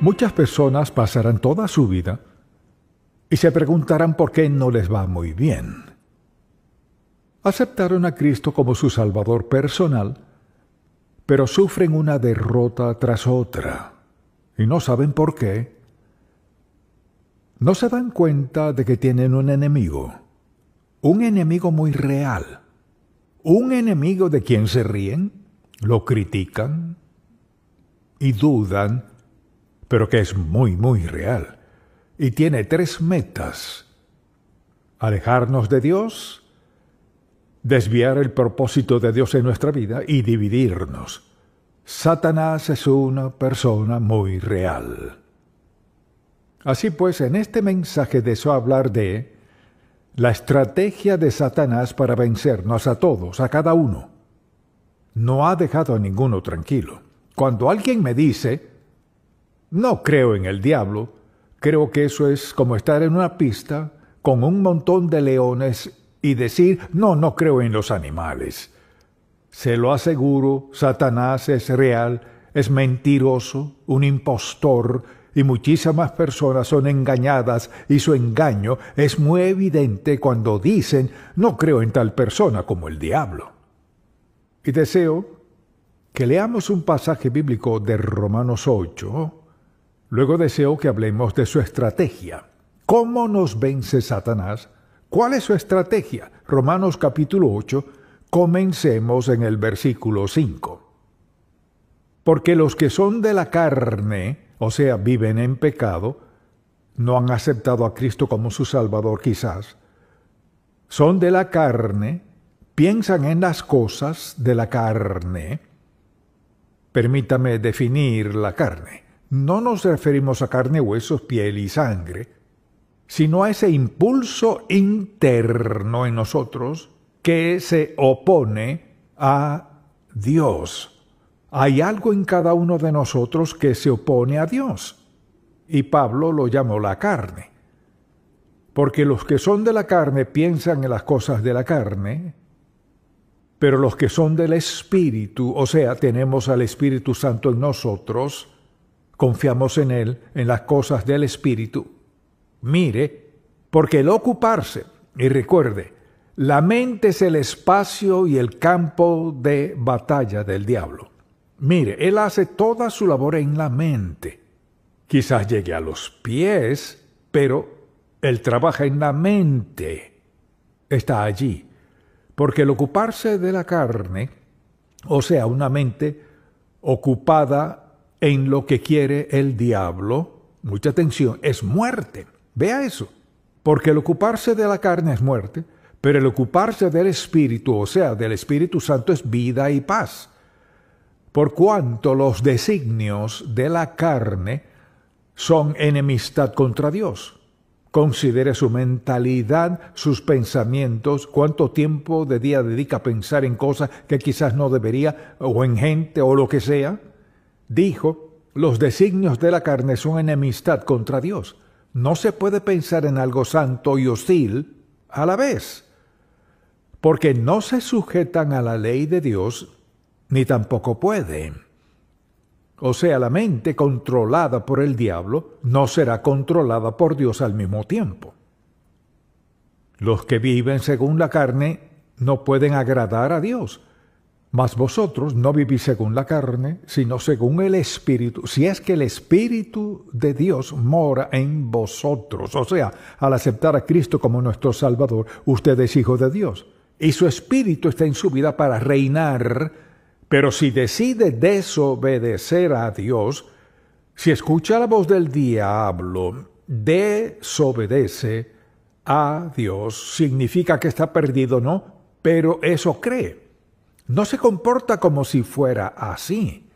Muchas personas pasarán toda su vida y se preguntarán por qué no les va muy bien. Aceptaron a Cristo como su Salvador personal, pero sufren una derrota tras otra y no saben por qué. No se dan cuenta de que tienen un enemigo, un enemigo muy real, un enemigo de quien se ríen, lo critican y dudan pero que es muy, muy real. Y tiene tres metas. Alejarnos de Dios, desviar el propósito de Dios en nuestra vida y dividirnos. Satanás es una persona muy real. Así pues, en este mensaje deseo hablar de la estrategia de Satanás para vencernos a todos, a cada uno. No ha dejado a ninguno tranquilo. Cuando alguien me dice, no creo en el diablo, creo que eso es como estar en una pista con un montón de leones y decir, no, no creo en los animales. Se lo aseguro, Satanás es real, es mentiroso, un impostor, y muchísimas personas son engañadas y su engaño es muy evidente cuando dicen no creo en tal persona como el diablo. Y deseo que leamos un pasaje bíblico de Romanos 8 Luego deseo que hablemos de su estrategia. ¿Cómo nos vence Satanás? ¿Cuál es su estrategia? Romanos capítulo 8, comencemos en el versículo 5. Porque los que son de la carne, o sea, viven en pecado, no han aceptado a Cristo como su Salvador quizás, son de la carne, piensan en las cosas de la carne. Permítame definir la carne no nos referimos a carne, huesos, piel y sangre, sino a ese impulso interno en nosotros que se opone a Dios. Hay algo en cada uno de nosotros que se opone a Dios. Y Pablo lo llamó la carne. Porque los que son de la carne piensan en las cosas de la carne, pero los que son del Espíritu, o sea, tenemos al Espíritu Santo en nosotros, confiamos en Él, en las cosas del Espíritu. Mire, porque el ocuparse, y recuerde, la mente es el espacio y el campo de batalla del diablo. Mire, Él hace toda su labor en la mente. Quizás llegue a los pies, pero Él trabaja en la mente. Está allí. Porque el ocuparse de la carne, o sea, una mente ocupada en lo que quiere el diablo, mucha atención, es muerte. Vea eso. Porque el ocuparse de la carne es muerte, pero el ocuparse del Espíritu, o sea, del Espíritu Santo, es vida y paz. Por cuanto los designios de la carne son enemistad contra Dios. Considere su mentalidad, sus pensamientos, cuánto tiempo de día dedica a pensar en cosas que quizás no debería, o en gente, o lo que sea. Dijo, los designios de la carne son enemistad contra Dios. No se puede pensar en algo santo y hostil a la vez, porque no se sujetan a la ley de Dios, ni tampoco pueden. O sea, la mente controlada por el diablo no será controlada por Dios al mismo tiempo. Los que viven según la carne no pueden agradar a Dios, mas vosotros no vivís según la carne, sino según el Espíritu, si es que el Espíritu de Dios mora en vosotros. O sea, al aceptar a Cristo como nuestro Salvador, usted es hijo de Dios. Y su Espíritu está en su vida para reinar. Pero si decide desobedecer a Dios, si escucha la voz del diablo, desobedece a Dios, significa que está perdido, ¿no? Pero eso cree. No se comporta como si fuera así.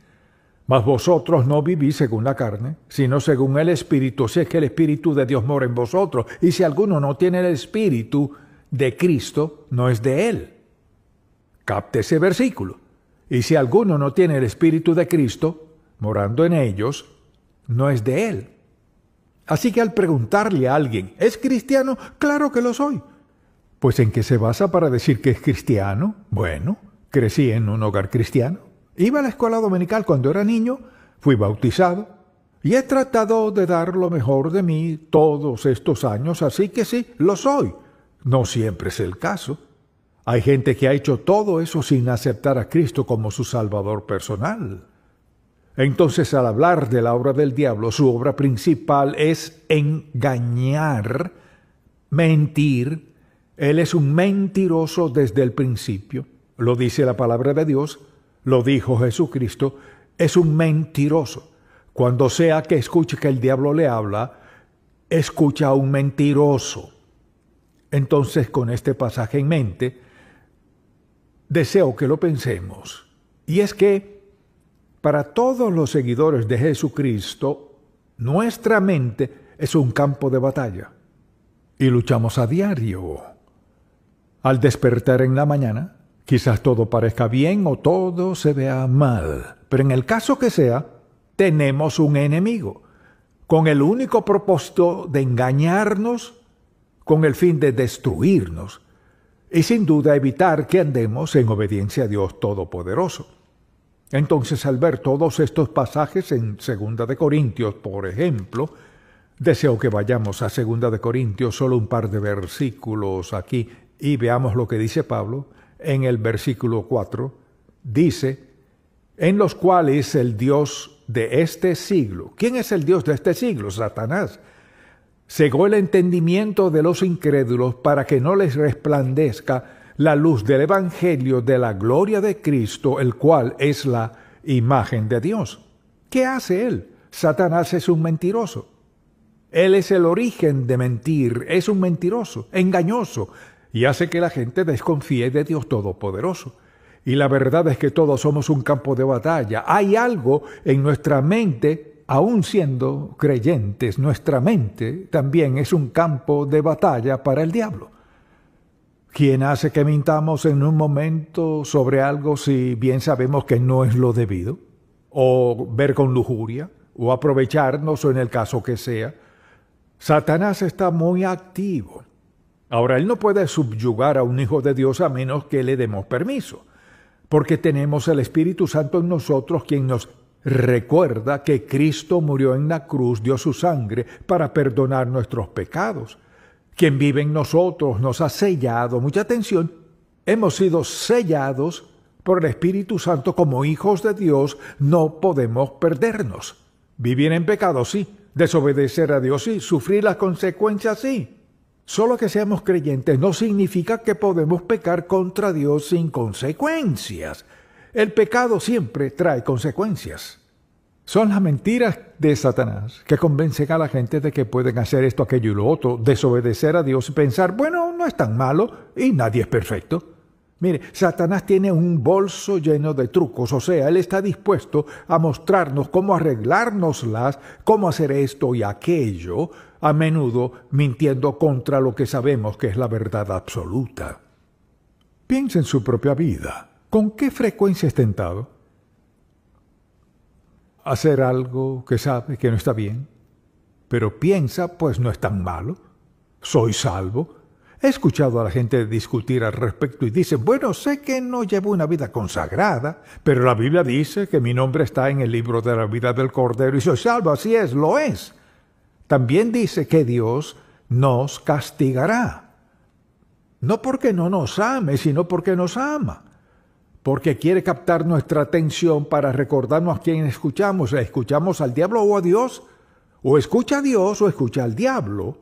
Mas vosotros no vivís según la carne, sino según el Espíritu, si es que el Espíritu de Dios mora en vosotros. Y si alguno no tiene el Espíritu de Cristo, no es de él. Capte ese versículo. Y si alguno no tiene el Espíritu de Cristo, morando en ellos, no es de él. Así que al preguntarle a alguien, ¿es cristiano? Claro que lo soy. Pues en qué se basa para decir que es cristiano? Bueno, crecí en un hogar cristiano, iba a la escuela dominical cuando era niño, fui bautizado y he tratado de dar lo mejor de mí todos estos años, así que sí, lo soy. No siempre es el caso. Hay gente que ha hecho todo eso sin aceptar a Cristo como su Salvador personal. Entonces al hablar de la obra del diablo, su obra principal es engañar, mentir. Él es un mentiroso desde el principio lo dice la palabra de Dios, lo dijo Jesucristo, es un mentiroso. Cuando sea que escuche que el diablo le habla, escucha a un mentiroso. Entonces, con este pasaje en mente, deseo que lo pensemos. Y es que, para todos los seguidores de Jesucristo, nuestra mente es un campo de batalla. Y luchamos a diario. Al despertar en la mañana, Quizás todo parezca bien o todo se vea mal, pero en el caso que sea, tenemos un enemigo, con el único propósito de engañarnos, con el fin de destruirnos, y sin duda evitar que andemos en obediencia a Dios Todopoderoso. Entonces, al ver todos estos pasajes en Segunda de Corintios, por ejemplo, deseo que vayamos a Segunda de Corintios solo un par de versículos aquí y veamos lo que dice Pablo en el versículo 4, dice, en los cuales el Dios de este siglo, ¿quién es el Dios de este siglo? Satanás, cegó el entendimiento de los incrédulos para que no les resplandezca la luz del Evangelio de la gloria de Cristo, el cual es la imagen de Dios. ¿Qué hace él? Satanás es un mentiroso. Él es el origen de mentir, es un mentiroso, engañoso, y hace que la gente desconfíe de Dios Todopoderoso. Y la verdad es que todos somos un campo de batalla. Hay algo en nuestra mente, aun siendo creyentes, nuestra mente también es un campo de batalla para el diablo. ¿Quién hace que mintamos en un momento sobre algo si bien sabemos que no es lo debido? ¿O ver con lujuria? ¿O aprovecharnos o en el caso que sea? Satanás está muy activo Ahora, él no puede subyugar a un hijo de Dios a menos que le demos permiso, porque tenemos el Espíritu Santo en nosotros quien nos recuerda que Cristo murió en la cruz, dio su sangre para perdonar nuestros pecados. Quien vive en nosotros nos ha sellado, mucha atención, hemos sido sellados por el Espíritu Santo como hijos de Dios, no podemos perdernos. Vivir en pecado, sí. Desobedecer a Dios, sí. Sufrir las consecuencias, sí Solo que seamos creyentes no significa que podemos pecar contra Dios sin consecuencias. El pecado siempre trae consecuencias. Son las mentiras de Satanás que convencen a la gente de que pueden hacer esto, aquello y lo otro, desobedecer a Dios y pensar, bueno, no es tan malo y nadie es perfecto. Mire, Satanás tiene un bolso lleno de trucos, o sea, él está dispuesto a mostrarnos cómo arreglárnoslas, cómo hacer esto y aquello, a menudo mintiendo contra lo que sabemos que es la verdad absoluta. Piensa en su propia vida. ¿Con qué frecuencia es tentado? Hacer algo que sabe que no está bien, pero piensa, pues no es tan malo. Soy salvo, He escuchado a la gente discutir al respecto y dicen, bueno, sé que no llevo una vida consagrada, pero la Biblia dice que mi nombre está en el libro de la vida del Cordero y soy salvo, así es, lo es. También dice que Dios nos castigará. No porque no nos ame, sino porque nos ama. Porque quiere captar nuestra atención para recordarnos a quién escuchamos. ¿Escuchamos al diablo o a Dios? ¿O escucha a Dios o escucha al diablo?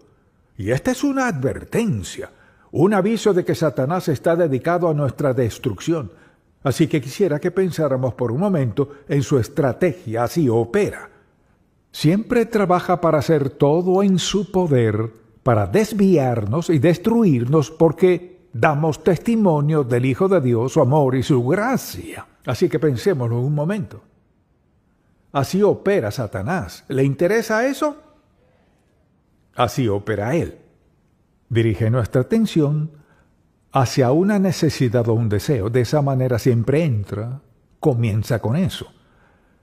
Y esta es una advertencia, un aviso de que Satanás está dedicado a nuestra destrucción. Así que quisiera que pensáramos por un momento en su estrategia, así opera. Siempre trabaja para hacer todo en su poder, para desviarnos y destruirnos porque damos testimonio del Hijo de Dios, su amor y su gracia. Así que pensémoslo un momento. Así opera Satanás. ¿Le interesa eso? Así opera Él. Dirige nuestra atención hacia una necesidad o un deseo. De esa manera siempre entra, comienza con eso.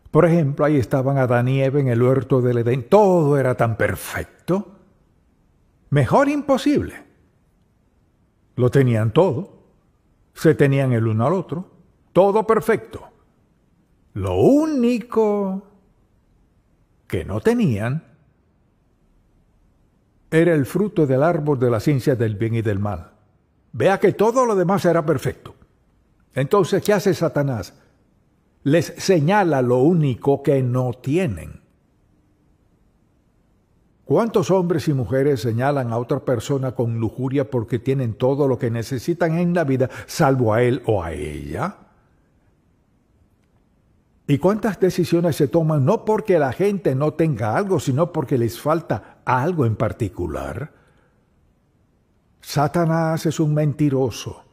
Por ejemplo, ahí estaban Adán y Eva en el huerto del Edén. Todo era tan perfecto. Mejor imposible. Lo tenían todo. Se tenían el uno al otro. Todo perfecto. Lo único que no tenían era el fruto del árbol de la ciencia del bien y del mal. Vea que todo lo demás era perfecto. Entonces, ¿qué hace Satanás? Les señala lo único que no tienen. ¿Cuántos hombres y mujeres señalan a otra persona con lujuria porque tienen todo lo que necesitan en la vida, salvo a él o a ella? ¿Y cuántas decisiones se toman no porque la gente no tenga algo, sino porque les falta algo en particular? Satanás es un mentiroso,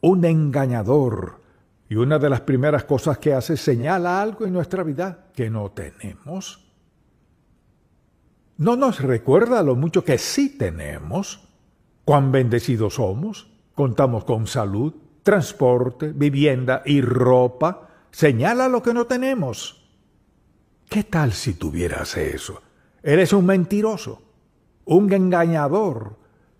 un engañador, y una de las primeras cosas que hace señala algo en nuestra vida que no tenemos. No nos recuerda lo mucho que sí tenemos, cuán bendecidos somos, contamos con salud, transporte, vivienda y ropa, señala lo que no tenemos. ¿Qué tal si tuvieras eso? es un mentiroso, un engañador,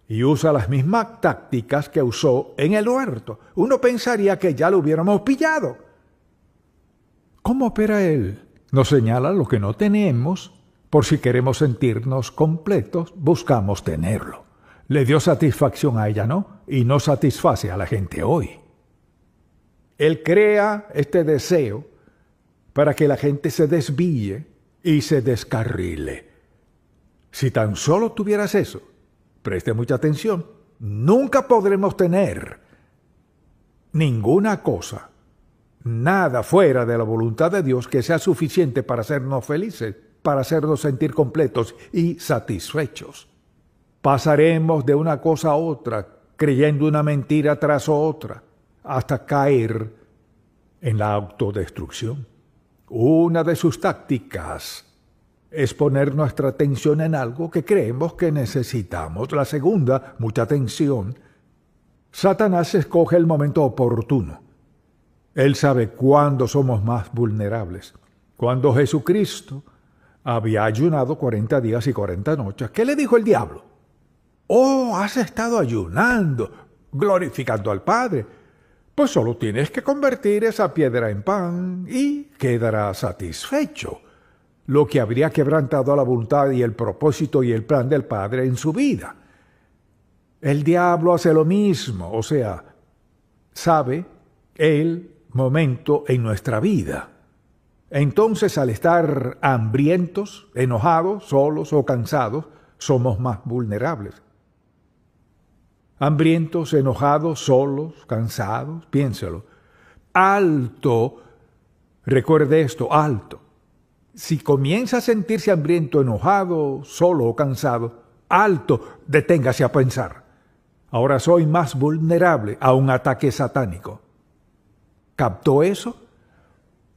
y usa las mismas tácticas que usó en el huerto. Uno pensaría que ya lo hubiéramos pillado. ¿Cómo opera él? Nos señala lo que no tenemos, por si queremos sentirnos completos, buscamos tenerlo. Le dio satisfacción a ella, ¿no? Y no satisface a la gente hoy. Él crea este deseo para que la gente se desvíe y se descarrile si tan solo tuvieras eso, preste mucha atención, nunca podremos tener ninguna cosa, nada fuera de la voluntad de Dios que sea suficiente para hacernos felices, para hacernos sentir completos y satisfechos. Pasaremos de una cosa a otra, creyendo una mentira tras otra, hasta caer en la autodestrucción. Una de sus tácticas es poner nuestra atención en algo que creemos que necesitamos. La segunda, mucha atención, Satanás escoge el momento oportuno. Él sabe cuándo somos más vulnerables. Cuando Jesucristo había ayunado 40 días y 40 noches, ¿qué le dijo el diablo? Oh, has estado ayunando, glorificando al Padre. Pues solo tienes que convertir esa piedra en pan y quedarás satisfecho lo que habría quebrantado la voluntad y el propósito y el plan del Padre en su vida. El diablo hace lo mismo, o sea, sabe el momento en nuestra vida. Entonces, al estar hambrientos, enojados, solos o cansados, somos más vulnerables. Hambrientos, enojados, solos, cansados, piénselo. Alto, recuerde esto, alto si comienza a sentirse hambriento, enojado, solo o cansado, alto, deténgase a pensar. Ahora soy más vulnerable a un ataque satánico. ¿Captó eso?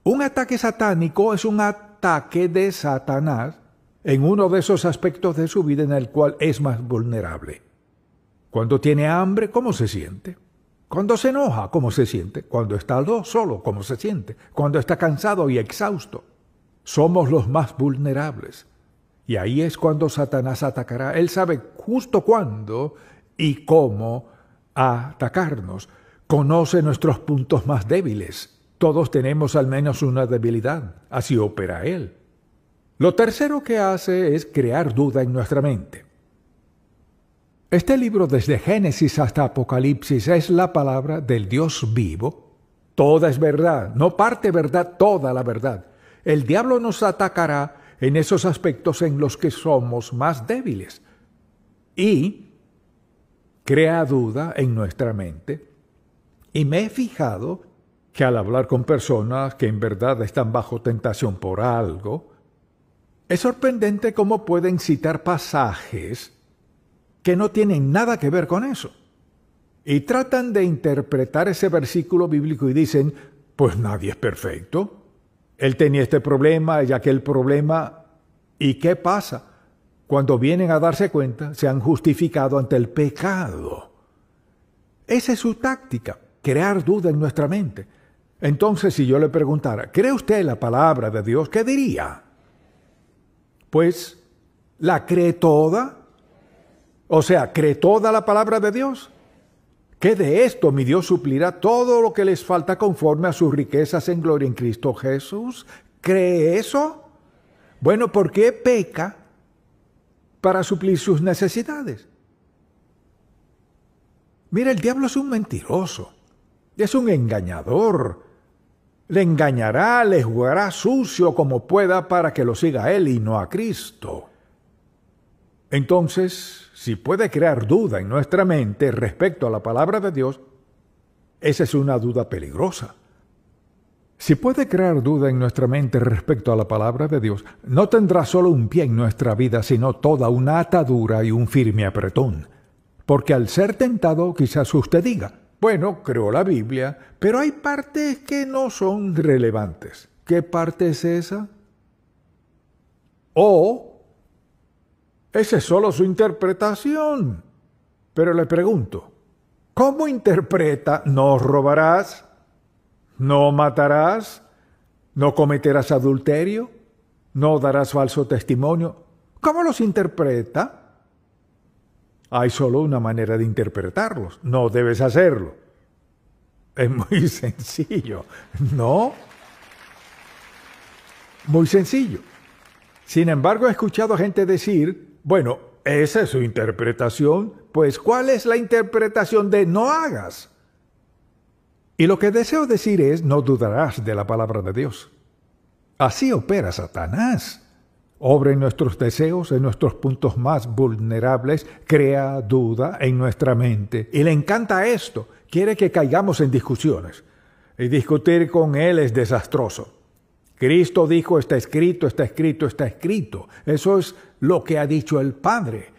Un ataque satánico es un ataque de Satanás en uno de esos aspectos de su vida en el cual es más vulnerable. Cuando tiene hambre, ¿cómo se siente? Cuando se enoja, ¿cómo se siente? Cuando está solo, ¿cómo se siente? Cuando está cansado y exhausto somos los más vulnerables. Y ahí es cuando Satanás atacará. Él sabe justo cuándo y cómo atacarnos. Conoce nuestros puntos más débiles. Todos tenemos al menos una debilidad. Así opera Él. Lo tercero que hace es crear duda en nuestra mente. Este libro desde Génesis hasta Apocalipsis es la palabra del Dios vivo. Toda es verdad, no parte verdad, toda la verdad. El diablo nos atacará en esos aspectos en los que somos más débiles y crea duda en nuestra mente. Y me he fijado que al hablar con personas que en verdad están bajo tentación por algo, es sorprendente cómo pueden citar pasajes que no tienen nada que ver con eso. Y tratan de interpretar ese versículo bíblico y dicen, pues nadie es perfecto. Él tenía este problema, y aquel problema. ¿Y qué pasa? Cuando vienen a darse cuenta, se han justificado ante el pecado. Esa es su táctica, crear duda en nuestra mente. Entonces, si yo le preguntara, ¿cree usted la palabra de Dios? ¿Qué diría? Pues, ¿la cree toda? O sea, ¿cree toda la palabra de Dios? ¿Qué de esto mi Dios suplirá todo lo que les falta conforme a sus riquezas en gloria en Cristo Jesús. ¿Cree eso? Bueno, ¿por qué peca para suplir sus necesidades? Mira, el diablo es un mentiroso, es un engañador. Le engañará, le jugará sucio como pueda para que lo siga a él y no a Cristo. Entonces, si puede crear duda en nuestra mente respecto a la palabra de Dios, esa es una duda peligrosa. Si puede crear duda en nuestra mente respecto a la palabra de Dios, no tendrá solo un pie en nuestra vida, sino toda una atadura y un firme apretón. Porque al ser tentado, quizás usted diga, bueno, creo la Biblia, pero hay partes que no son relevantes. ¿Qué parte es esa? O esa es solo su interpretación. Pero le pregunto, ¿cómo interpreta no robarás, no matarás, no cometerás adulterio, no darás falso testimonio? ¿Cómo los interpreta? Hay solo una manera de interpretarlos. No debes hacerlo. Es muy sencillo. No. Muy sencillo. Sin embargo, he escuchado a gente decir bueno, esa es su interpretación. Pues, ¿cuál es la interpretación de no hagas? Y lo que deseo decir es, no dudarás de la palabra de Dios. Así opera Satanás. Obra en nuestros deseos, en nuestros puntos más vulnerables, crea duda en nuestra mente. Y le encanta esto. Quiere que caigamos en discusiones. Y discutir con él es desastroso. Cristo dijo, está escrito, está escrito, está escrito. Eso es lo que ha dicho el Padre.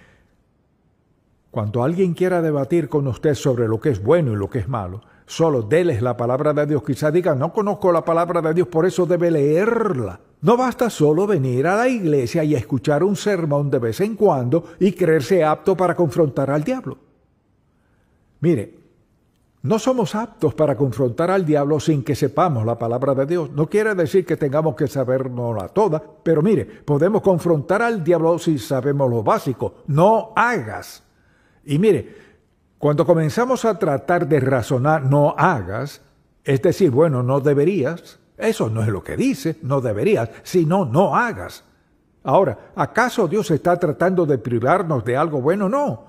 Cuando alguien quiera debatir con usted sobre lo que es bueno y lo que es malo, solo déles la palabra de Dios. Quizá diga no conozco la palabra de Dios, por eso debe leerla. No basta solo venir a la iglesia y escuchar un sermón de vez en cuando y creerse apto para confrontar al diablo. Mire, no somos aptos para confrontar al diablo sin que sepamos la palabra de Dios. No quiere decir que tengamos que sabernosla toda, pero mire, podemos confrontar al diablo si sabemos lo básico. No hagas. Y mire, cuando comenzamos a tratar de razonar no hagas, es decir, bueno, no deberías, eso no es lo que dice, no deberías, sino no hagas. Ahora, ¿acaso Dios está tratando de privarnos de algo bueno? No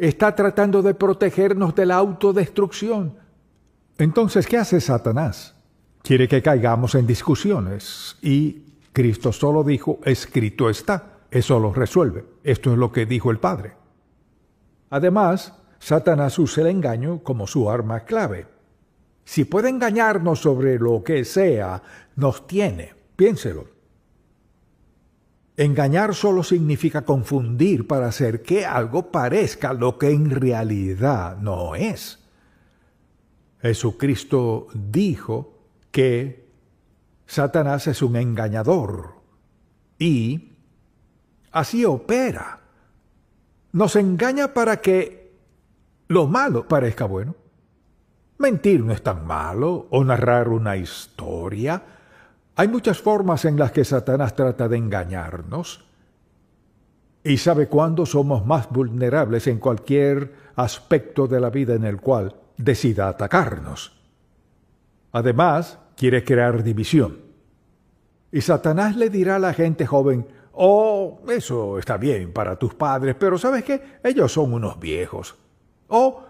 está tratando de protegernos de la autodestrucción. Entonces, ¿qué hace Satanás? Quiere que caigamos en discusiones y Cristo solo dijo, escrito está. Eso lo resuelve. Esto es lo que dijo el Padre. Además, Satanás usa el engaño como su arma clave. Si puede engañarnos sobre lo que sea, nos tiene. Piénselo. Engañar solo significa confundir para hacer que algo parezca lo que en realidad no es. Jesucristo dijo que Satanás es un engañador y así opera. Nos engaña para que lo malo parezca bueno. Mentir no es tan malo o narrar una historia hay muchas formas en las que Satanás trata de engañarnos y sabe cuándo somos más vulnerables en cualquier aspecto de la vida en el cual decida atacarnos. Además, quiere crear división. Y Satanás le dirá a la gente joven, oh, eso está bien para tus padres, pero sabes qué, ellos son unos viejos. oh,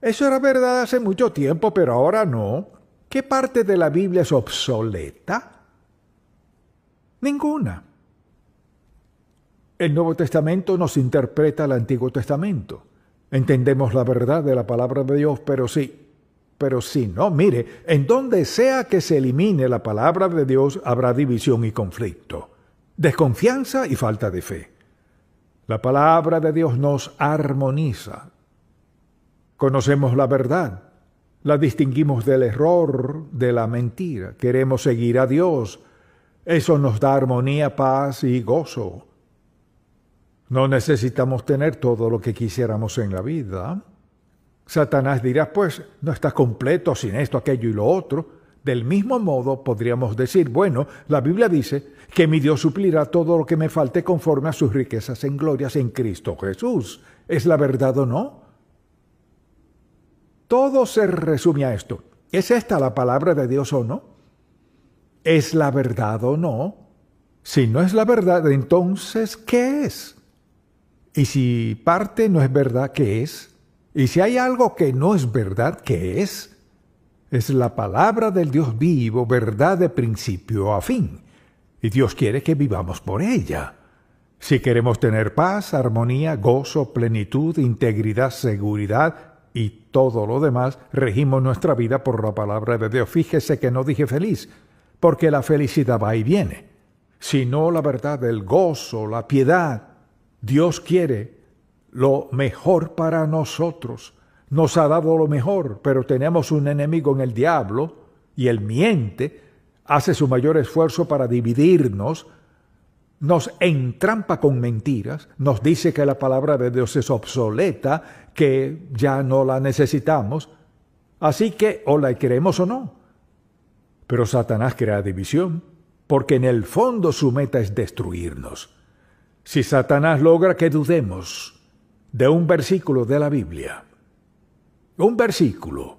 eso era verdad hace mucho tiempo, pero ahora no. ¿Qué parte de la Biblia es obsoleta? Ninguna. El Nuevo Testamento nos interpreta el Antiguo Testamento. Entendemos la verdad de la palabra de Dios, pero sí, pero sí no, mire, en donde sea que se elimine la palabra de Dios habrá división y conflicto, desconfianza y falta de fe. La palabra de Dios nos armoniza. Conocemos la verdad, la distinguimos del error, de la mentira. Queremos seguir a Dios. Eso nos da armonía, paz y gozo. No necesitamos tener todo lo que quisiéramos en la vida. Satanás dirá, pues, no estás completo sin esto, aquello y lo otro. Del mismo modo podríamos decir, bueno, la Biblia dice que mi Dios suplirá todo lo que me falte conforme a sus riquezas en glorias en Cristo Jesús. ¿Es la verdad o no? Todo se resume a esto. ¿Es esta la palabra de Dios o no? ¿Es la verdad o no? Si no es la verdad, entonces, ¿qué es? Y si parte no es verdad, ¿qué es? Y si hay algo que no es verdad, ¿qué es? Es la palabra del Dios vivo, verdad de principio a fin. Y Dios quiere que vivamos por ella. Si queremos tener paz, armonía, gozo, plenitud, integridad, seguridad, y todo lo demás regimos nuestra vida por la palabra de Dios. Fíjese que no dije feliz, porque la felicidad va y viene, sino la verdad, el gozo, la piedad. Dios quiere lo mejor para nosotros. Nos ha dado lo mejor, pero tenemos un enemigo en el diablo y él miente, hace su mayor esfuerzo para dividirnos, nos entrampa con mentiras, nos dice que la palabra de Dios es obsoleta, que ya no la necesitamos, así que o la queremos o no. Pero Satanás crea división, porque en el fondo su meta es destruirnos. Si Satanás logra que dudemos de un versículo de la Biblia, un versículo,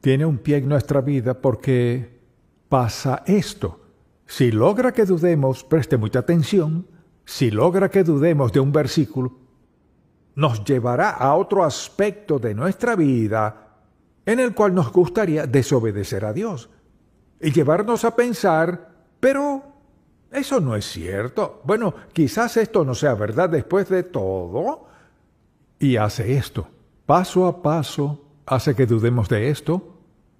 tiene un pie en nuestra vida porque pasa esto si logra que dudemos, preste mucha atención, si logra que dudemos de un versículo, nos llevará a otro aspecto de nuestra vida en el cual nos gustaría desobedecer a Dios y llevarnos a pensar, pero eso no es cierto. Bueno, quizás esto no sea verdad después de todo. Y hace esto, paso a paso, hace que dudemos de esto,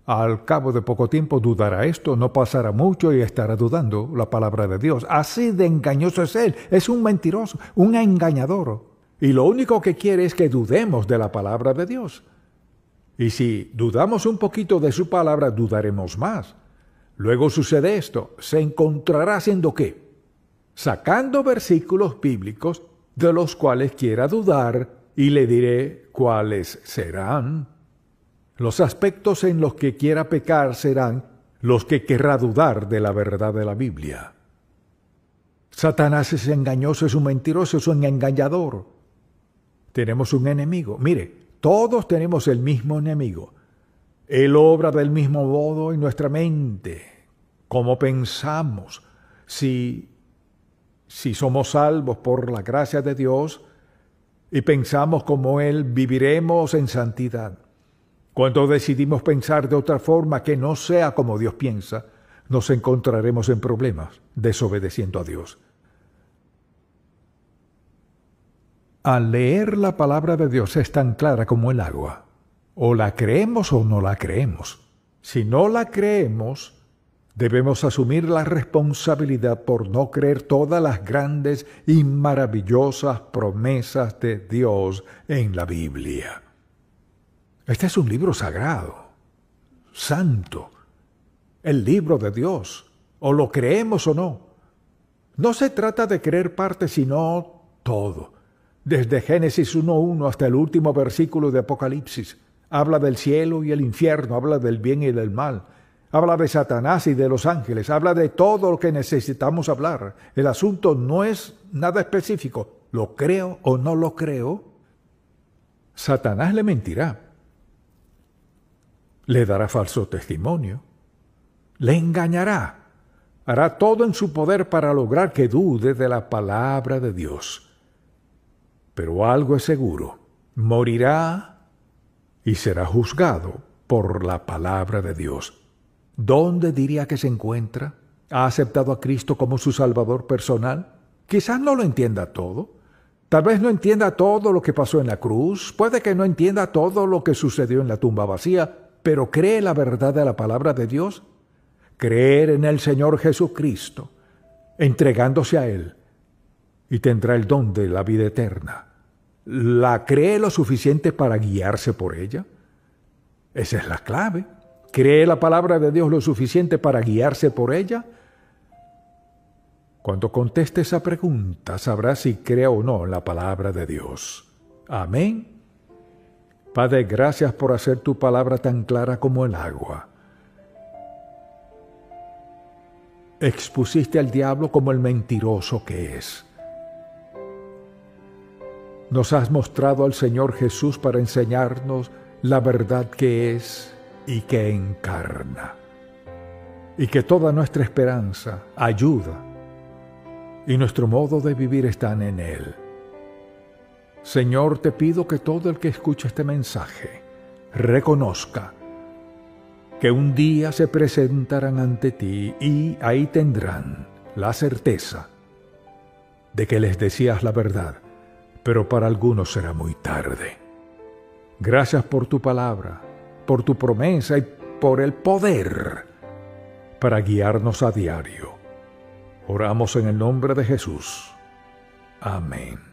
al cabo de poco tiempo dudará esto, no pasará mucho y estará dudando la palabra de Dios. Así de engañoso es Él, es un mentiroso, un engañador. Y lo único que quiere es que dudemos de la palabra de Dios. Y si dudamos un poquito de su palabra, dudaremos más. Luego sucede esto, se encontrará haciendo qué? Sacando versículos bíblicos de los cuales quiera dudar y le diré cuáles serán. Los aspectos en los que quiera pecar serán los que querrá dudar de la verdad de la Biblia. Satanás es engañoso, es un mentiroso, es un engañador. Tenemos un enemigo. Mire, todos tenemos el mismo enemigo. Él obra del mismo modo en nuestra mente, cómo pensamos. Si, si somos salvos por la gracia de Dios y pensamos como Él, viviremos en santidad. Cuando decidimos pensar de otra forma que no sea como Dios piensa, nos encontraremos en problemas desobedeciendo a Dios. Al leer la palabra de Dios es tan clara como el agua. O la creemos o no la creemos. Si no la creemos, debemos asumir la responsabilidad por no creer todas las grandes y maravillosas promesas de Dios en la Biblia. Este es un libro sagrado, santo, el libro de Dios, o lo creemos o no. No se trata de creer parte, sino todo. Desde Génesis 1.1 hasta el último versículo de Apocalipsis, habla del cielo y el infierno, habla del bien y del mal, habla de Satanás y de los ángeles, habla de todo lo que necesitamos hablar. El asunto no es nada específico, lo creo o no lo creo. Satanás le mentirá, le dará falso testimonio, le engañará, hará todo en su poder para lograr que dude de la palabra de Dios. Pero algo es seguro, morirá y será juzgado por la palabra de Dios. ¿Dónde diría que se encuentra? ¿Ha aceptado a Cristo como su Salvador personal? Quizás no lo entienda todo. Tal vez no entienda todo lo que pasó en la cruz. Puede que no entienda todo lo que sucedió en la tumba vacía pero cree la verdad de la palabra de Dios, creer en el Señor Jesucristo, entregándose a Él, y tendrá el don de la vida eterna. ¿La cree lo suficiente para guiarse por ella? Esa es la clave. ¿Cree la palabra de Dios lo suficiente para guiarse por ella? Cuando conteste esa pregunta, sabrá si cree o no la palabra de Dios. Amén Padre, gracias por hacer tu palabra tan clara como el agua. Expusiste al diablo como el mentiroso que es. Nos has mostrado al Señor Jesús para enseñarnos la verdad que es y que encarna. Y que toda nuestra esperanza, ayuda y nuestro modo de vivir están en Él. Señor, te pido que todo el que escucha este mensaje reconozca que un día se presentarán ante ti y ahí tendrán la certeza de que les decías la verdad, pero para algunos será muy tarde. Gracias por tu palabra, por tu promesa y por el poder para guiarnos a diario. Oramos en el nombre de Jesús. Amén.